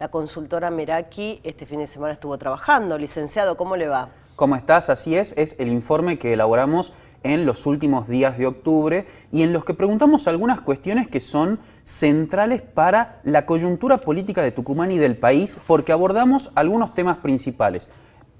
La consultora Meraki este fin de semana estuvo trabajando. Licenciado, ¿cómo le va? ¿Cómo estás? Así es, es el informe que elaboramos en los últimos días de octubre y en los que preguntamos algunas cuestiones que son centrales para la coyuntura política de Tucumán y del país, porque abordamos algunos temas principales.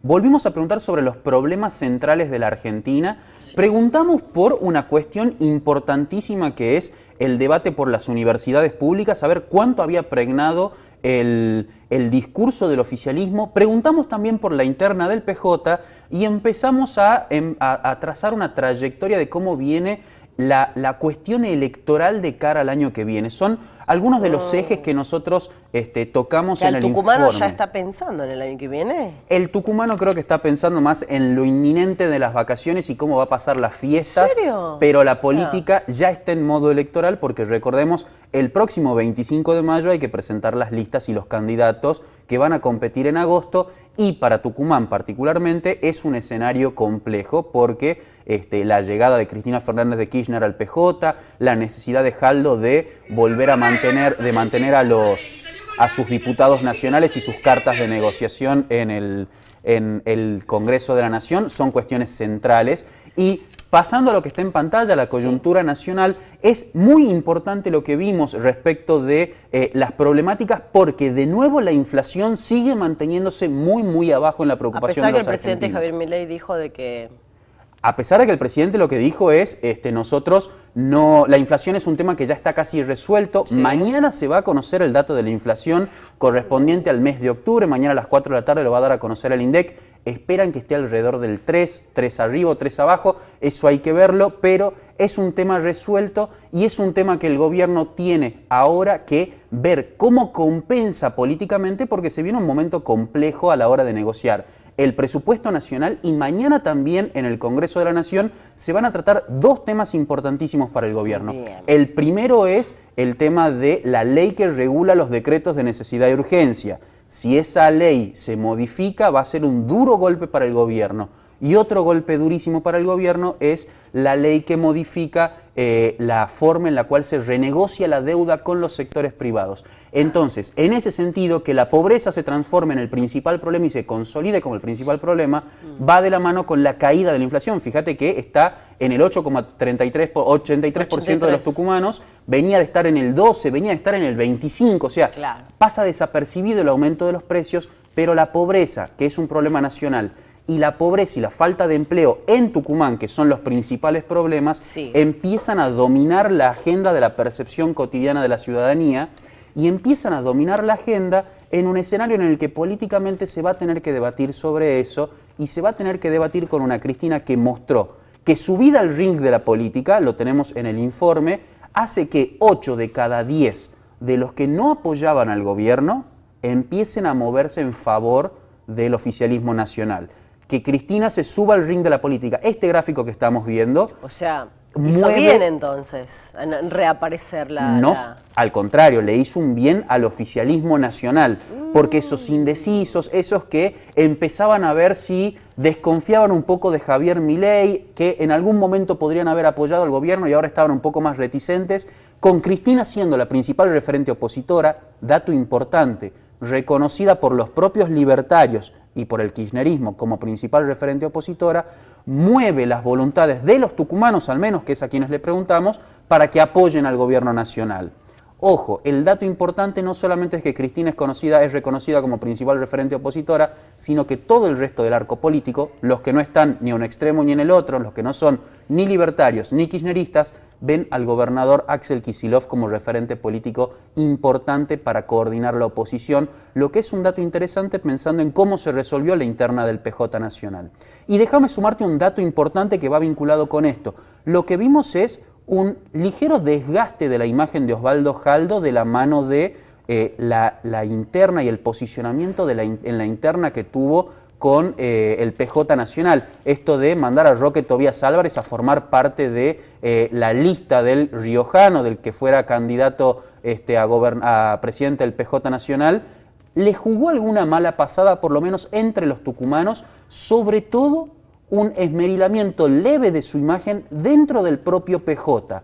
Volvimos a preguntar sobre los problemas centrales de la Argentina. Preguntamos por una cuestión importantísima que es el debate por las universidades públicas, saber cuánto había pregnado el, discurso del oficialismo, preguntamos también por la interna del PJ y empezamos em, a, trazar una trayectoria de cómo viene la, la, cuestión electoral de cara al año que viene. Son algunos de los ah. ejes que nosotros este, tocamos en el informe. ¿El tucumano ya está pensando en el año que viene? El tucumano creo que está pensando más en lo inminente de las vacaciones y cómo va a pasar las fiestas. ¿En serio? Pero la ah. política ya está en modo electoral porque recordemos, el próximo 25 de mayo hay que presentar las listas y los candidatos que van a competir en agosto y para Tucumán particularmente es un escenario complejo porque este, la llegada de Cristina Fernández de Kirchner al PJ, la necesidad de Jaldo de volver a mantener de mantener a, los, a sus diputados nacionales y sus cartas de negociación en el, en el Congreso de la Nación son cuestiones centrales y pasando a lo que está en pantalla, la coyuntura nacional, es muy importante lo que vimos respecto de eh, las problemáticas porque de nuevo la inflación sigue manteniéndose muy, muy abajo en la preocupación de los A pesar que el presidente Javier Milei dijo de que... A pesar de que el presidente lo que dijo es, este, nosotros no, la inflación es un tema que ya está casi resuelto. Mañana se va a conocer el dato de la inflación correspondiente al mes de octubre. Mañana a las 4 de la tarde lo va a dar a conocer el INDEC. Esperan que esté alrededor del 3, 3 arriba, 3 abajo. Eso hay que verlo, pero es un tema resuelto y es un tema que el gobierno tiene ahora que ver cómo compensa políticamente porque se viene un momento complejo a la hora de negociar el presupuesto nacional y mañana también en el Congreso de la Nación se van a tratar dos temas importantísimos para el gobierno. El primero es el tema de la ley que regula los decretos de necesidad y urgencia. Si esa ley se modifica va a ser un duro golpe para el gobierno y otro golpe durísimo para el gobierno es la ley que modifica eh, la forma en la cual se renegocia la deuda con los sectores privados. Entonces, en ese sentido, que la pobreza se transforme en el principal problema y se consolide como el principal problema, va de la mano con la caída de la inflación. Fíjate que está en el 8,83% de los tucumanos, venía de estar en el 12, venía de estar en el 25, o sea, pasa desapercibido el aumento de los precios, pero la pobreza, que es un problema nacional, y la pobreza y la falta de empleo en Tucumán, que son los principales problemas, empiezan a dominar la agenda de la percepción cotidiana de la ciudadanía y empiezan a dominar la agenda en un escenario en el que políticamente se va a tener que debatir sobre eso y se va a tener que debatir con una Cristina que mostró que su vida al ring de la política, lo tenemos en el informe, hace que 8 de cada 10 de los que no apoyaban al gobierno empiecen a moverse en favor del oficialismo nacional que Cristina se suba al ring de la política. Este gráfico que estamos viendo... O sea, hizo bien entonces reaparecer la, Al contrario, le hizo un bien al oficialismo nacional, porque mm. esos indecisos, esos que empezaban a ver si desconfiaban un poco de Javier Milei, que en algún momento podrían haber apoyado al gobierno y ahora estaban un poco más reticentes, con Cristina siendo la principal referente opositora, dato importante, reconocida por los propios libertarios, y por el kirchnerismo como principal referente opositora, mueve las voluntades de los tucumanos, al menos que es a quienes le preguntamos, para que apoyen al gobierno nacional. Ojo, el dato importante no solamente es que Cristina es conocida, es reconocida como principal referente opositora, sino que todo el resto del arco político, los que no están ni en un extremo ni en el otro, los que no son ni libertarios ni kirchneristas, ven al gobernador Axel Kisilov como referente político importante para coordinar la oposición, lo que es un dato interesante pensando en cómo se resolvió la interna del PJ Nacional. Y déjame sumarte un dato importante que va vinculado con esto. Lo que vimos es un ligero desgaste de la imagen de Osvaldo Jaldo de la mano de eh, la, interna y el posicionamiento en la interna que tuvo con eh, el PJ Nacional. Esto de mandar a Roque Tobías Álvarez a formar parte de eh, la lista del riojano, del que fuera candidato este, a presidente del PJ Nacional, le jugó alguna mala pasada, por lo menos entre los tucumanos, sobre todo un esmerilamiento leve de su imagen dentro del propio PJ.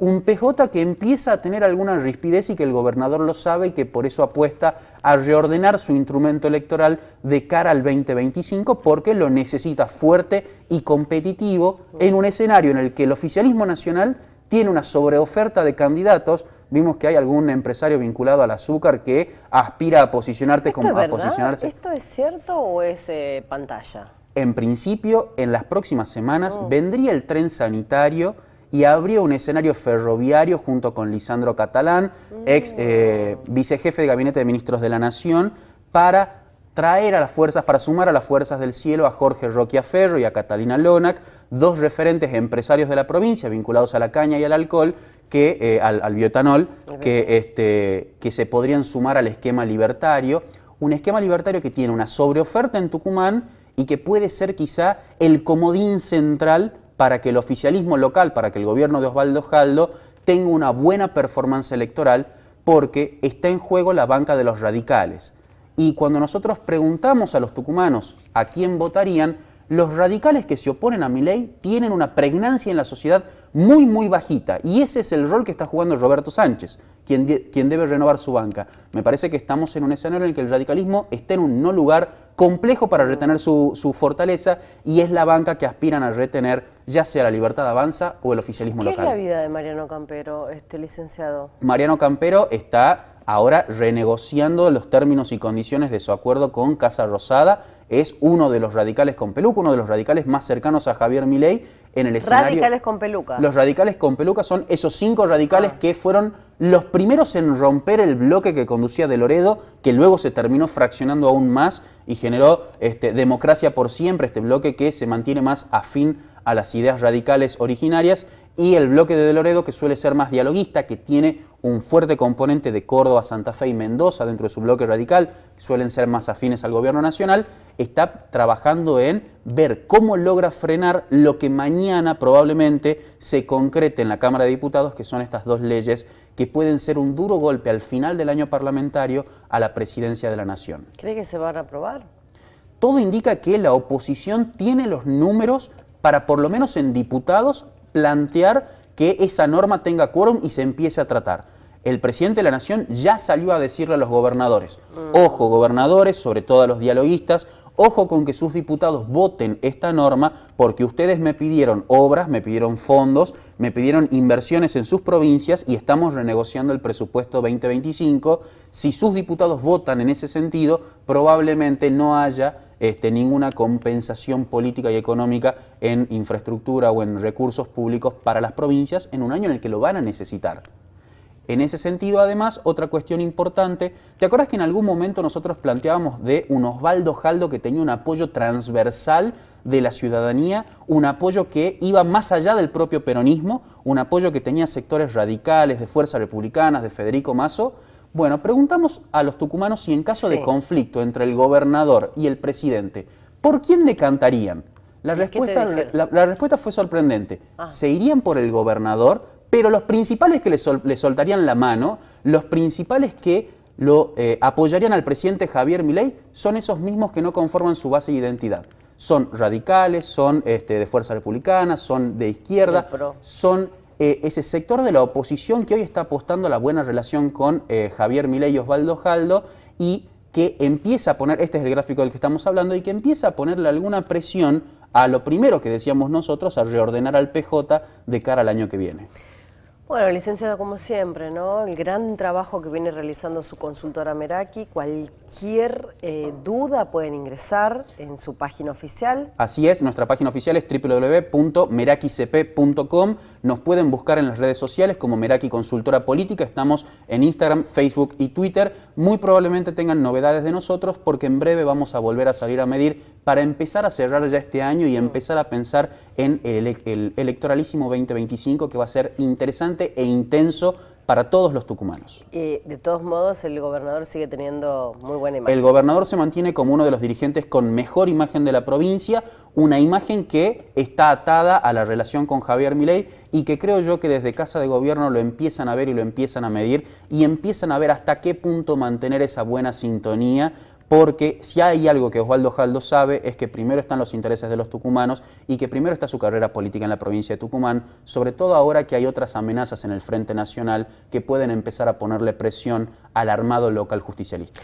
Un PJ que empieza a tener alguna rispidez y que el gobernador lo sabe y que por eso apuesta a reordenar su instrumento electoral de cara al 2025 porque lo necesita fuerte y competitivo en un escenario en el que el oficialismo nacional tiene una sobreoferta de candidatos vimos que hay algún empresario vinculado al azúcar que aspira a posicionarte como a posicionarse. ¿Esto es cierto o es eh, pantalla? En principio, en las próximas semanas oh. vendría el tren sanitario y habría un escenario ferroviario junto con Lisandro Catalán, mm. ex eh, vicejefe de Gabinete de Ministros de la Nación, para traer a las fuerzas, para sumar a las fuerzas del cielo a Jorge Roquiaferro y a Catalina Lonac, dos referentes empresarios de la provincia vinculados a la caña y al alcohol, que, eh, al, bioetanol, que, este, que se podrían sumar al esquema libertario. Un esquema libertario que tiene una sobreoferta en Tucumán y que puede ser quizá el comodín central para que el oficialismo local, para que el gobierno de Osvaldo Jaldo tenga una buena performance electoral, porque está en juego la banca de los radicales. Y cuando nosotros preguntamos a los tucumanos a quién votarían, los radicales que se oponen a mi ley tienen una pregnancia en la sociedad muy, muy bajita. Y ese es el rol que está jugando Roberto Sánchez, quien, quien debe renovar su banca. Me parece que estamos en un escenario en el que el radicalismo está en un no lugar complejo para retener su, fortaleza y es la banca que aspiran a retener ya sea la libertad de avanza o el oficialismo local. ¿Qué es la vida de Mariano Campero, este licenciado? Mariano Campero está ahora renegociando los términos y condiciones de su acuerdo con Casa Rosada es uno de los radicales con peluca, uno de los radicales más cercanos a Javier Milei en el escenario. Radicales con peluca. Los radicales con peluca son esos cinco radicales ah. que fueron los primeros en romper el bloque que conducía de Loredo, que luego se terminó fraccionando aún más y generó este, democracia por siempre, este bloque que se mantiene más afín a las ideas radicales originarias, y el bloque de, de Loredo que suele ser más dialoguista, que tiene un fuerte componente de Córdoba, Santa Fe y Mendoza dentro de su bloque radical, suelen ser más afines al gobierno nacional, está trabajando en ver cómo logra frenar lo que mañana probablemente se concrete en la Cámara de Diputados, que son estas dos leyes que pueden ser un duro golpe al final del año parlamentario a la presidencia de la Nación. ¿Cree que se van a aprobar? Todo indica que la oposición tiene los números para, por lo menos en diputados, plantear que esa norma tenga quórum y se empiece a tratar el presidente de la Nación ya salió a decirle a los gobernadores, ojo gobernadores, sobre todo a los dialoguistas, ojo con que sus diputados voten esta norma porque ustedes me pidieron obras, me pidieron fondos, me pidieron inversiones en sus provincias y estamos renegociando el presupuesto 2025. Si sus diputados votan en ese sentido, probablemente no haya este, ninguna compensación política y económica en infraestructura o en recursos públicos para las provincias en un año en el que lo van a necesitar. En ese sentido, además, otra cuestión importante, ¿te acuerdas que en algún momento nosotros planteábamos de un Osvaldo Jaldo que tenía un apoyo transversal de la ciudadanía, un apoyo que iba más allá del propio peronismo, un apoyo que tenía sectores radicales, de fuerzas republicanas, de Federico Mazo? Bueno, preguntamos a los tucumanos si en caso de conflicto entre el gobernador y el presidente, ¿por quién decantarían? La respuesta, la, respuesta fue sorprendente. Ah. ¿Se irían por el gobernador? Pero los principales que le, soltarían la mano, los principales que lo eh, apoyarían al presidente Javier Milei son esos mismos que no conforman su base de identidad. Son radicales, son este, de fuerza republicana, son de izquierda, son eh, ese sector de la oposición que hoy está apostando a la buena relación con eh, Javier Milei y Osvaldo Jaldo y que empieza a poner, este es el gráfico del que estamos hablando, y que empieza a ponerle alguna presión a lo primero que decíamos nosotros, a reordenar al PJ de cara al año que viene. Bueno, licenciada, como siempre, ¿no? El gran trabajo que viene realizando su consultora Meraki. Cualquier eh, duda pueden ingresar en su página oficial. Así es, nuestra página oficial es www.merakicp.com. Nos pueden buscar en las redes sociales como Meraki Consultora Política. Estamos en Instagram, Facebook y Twitter. Muy probablemente tengan novedades de nosotros porque en breve vamos a volver a salir a medir para empezar a cerrar ya este año y mm. empezar a pensar en el electoralísimo 2025 que va a ser interesante e intenso para todos los tucumanos. Y de todos modos, el gobernador sigue teniendo muy buena imagen. El gobernador se mantiene como uno de los dirigentes con mejor imagen de la provincia, una imagen que está atada a la relación con Javier Milei y que creo yo que desde Casa de Gobierno lo empiezan a ver y lo empiezan a medir y empiezan a ver hasta qué punto mantener esa buena sintonía porque si hay algo que Osvaldo Jaldo sabe es que primero están los intereses de los tucumanos y que primero está su carrera política en la provincia de Tucumán, sobre todo ahora que hay otras amenazas en el Frente Nacional que pueden empezar a ponerle presión al armado local justicialista.